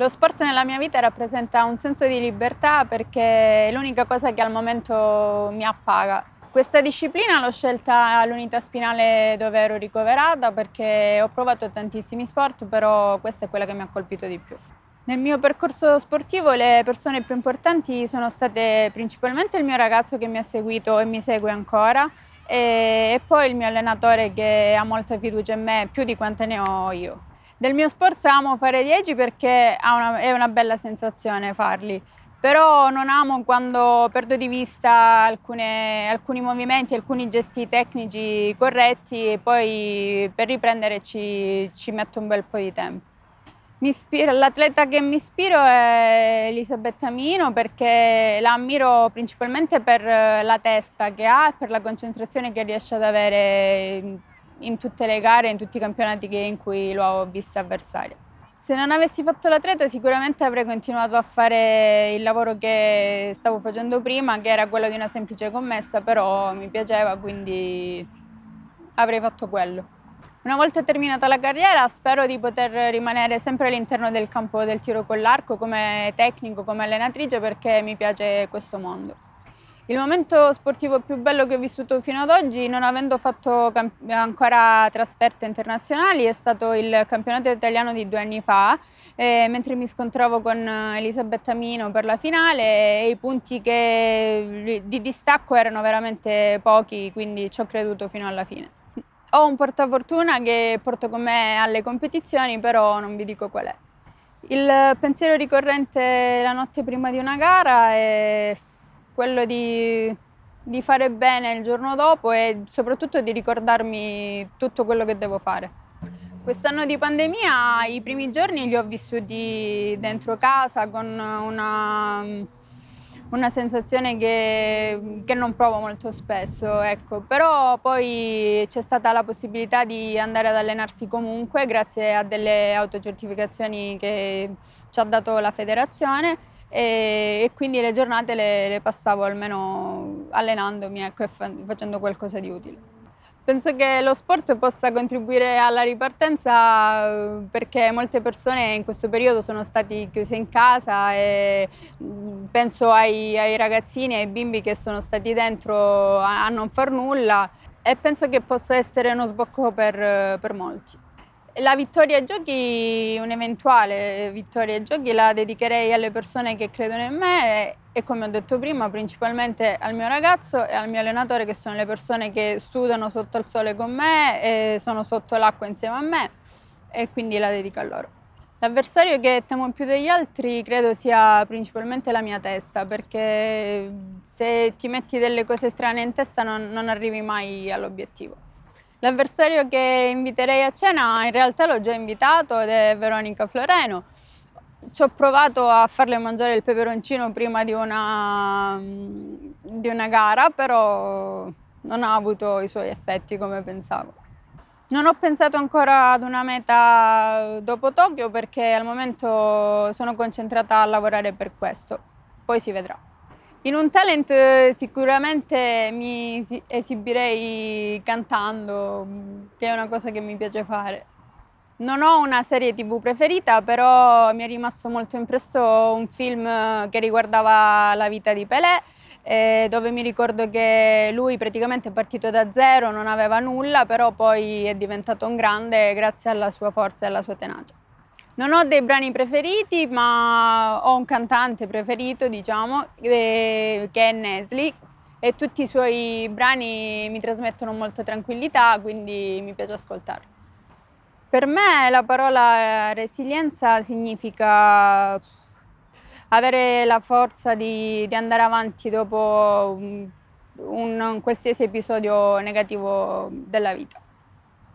Lo sport nella mia vita rappresenta un senso di libertà perché è l'unica cosa che al momento mi appaga. Questa disciplina l'ho scelta all'unità spinale dove ero ricoverata perché ho provato tantissimi sport, però questa è quella che mi ha colpito di più. Nel mio percorso sportivo le persone più importanti sono state principalmente il mio ragazzo che mi ha seguito e mi segue ancora e poi il mio allenatore che ha molta fiducia in me più di quante ne ho io. Del mio sport amo fare 10 perché una, è una bella sensazione farli, però non amo quando perdo di vista alcune, alcuni movimenti, alcuni gesti tecnici corretti e poi per riprendere ci, ci metto un bel po' di tempo. L'atleta che mi ispiro è Elisabetta Mino perché la ammiro principalmente per la testa che ha e per la concentrazione che riesce ad avere in tutte le gare, in tutti i campionati in cui lo l'ho visto avversario. Se non avessi fatto l'atleta sicuramente avrei continuato a fare il lavoro che stavo facendo prima, che era quello di una semplice commessa, però mi piaceva, quindi avrei fatto quello. Una volta terminata la carriera spero di poter rimanere sempre all'interno del campo del tiro con l'arco come tecnico, come allenatrice perché mi piace questo mondo. Il momento sportivo più bello che ho vissuto fino ad oggi, non avendo fatto ancora trasferte internazionali, è stato il campionato italiano di due anni fa, eh, mentre mi scontravo con Elisabetta Mino per la finale e i punti che, di distacco erano veramente pochi, quindi ci ho creduto fino alla fine. Ho un portafortuna che porto con me alle competizioni, però non vi dico qual è. Il pensiero ricorrente la notte prima di una gara è quello di, di fare bene il giorno dopo e soprattutto di ricordarmi tutto quello che devo fare. Quest'anno di pandemia i primi giorni li ho vissuti dentro casa con una, una sensazione che, che, non provo molto spesso, ecco. però poi c'è stata la possibilità di andare ad allenarsi comunque grazie a delle autocertificazioni che ci ha dato la federazione e, e quindi le giornate le, le, passavo almeno allenandomi ecco, e fa, facendo qualcosa di utile. Penso che lo sport possa contribuire alla ripartenza eh, perché molte persone in questo periodo sono state chiuse in casa e mm, penso ai, ai ragazzini, ai bimbi che sono stati dentro a, a, non far nulla e penso che possa essere uno sbocco per, per molti. La vittoria ai giochi, un'eventuale vittoria ai giochi, la dedicherei alle persone che credono in me e come ho detto prima, principalmente al mio ragazzo e al mio allenatore, che sono le persone che sudano sotto il sole con me e sono sotto l'acqua insieme a me e quindi la dedico a loro. L'avversario che temo più degli altri credo sia principalmente la mia testa, perché se ti metti delle cose strane in testa non, non arrivi mai all'obiettivo. L'avversario che inviterei a cena in realtà l'ho già invitato ed è Veronica Floreno. Ci ho provato a farle mangiare il peperoncino prima di una, di una gara, però non ha avuto i suoi effetti come pensavo. Non ho pensato ancora ad una meta dopo Tokyo perché al momento sono concentrata a lavorare per questo, poi si vedrà. In un talent eh, sicuramente mi esibirei cantando, mm, che è una cosa che mi piace fare. Non ho una serie tv preferita, però mi è rimasto molto impresso un film che riguardava la vita di Pelé, eh, dove mi ricordo che lui praticamente è partito da zero, non aveva nulla, però poi è diventato un grande grazie alla sua forza e alla sua tenacia. Non ho dei brani preferiti, ma ho un cantante preferito, diciamo, eh, che è Nesli e tutti i suoi brani mi trasmettono molta tranquillità, quindi mi piace ascoltarli. Per me la parola eh, resilienza significa avere la forza di, di andare avanti dopo un, un qualsiasi episodio negativo della vita.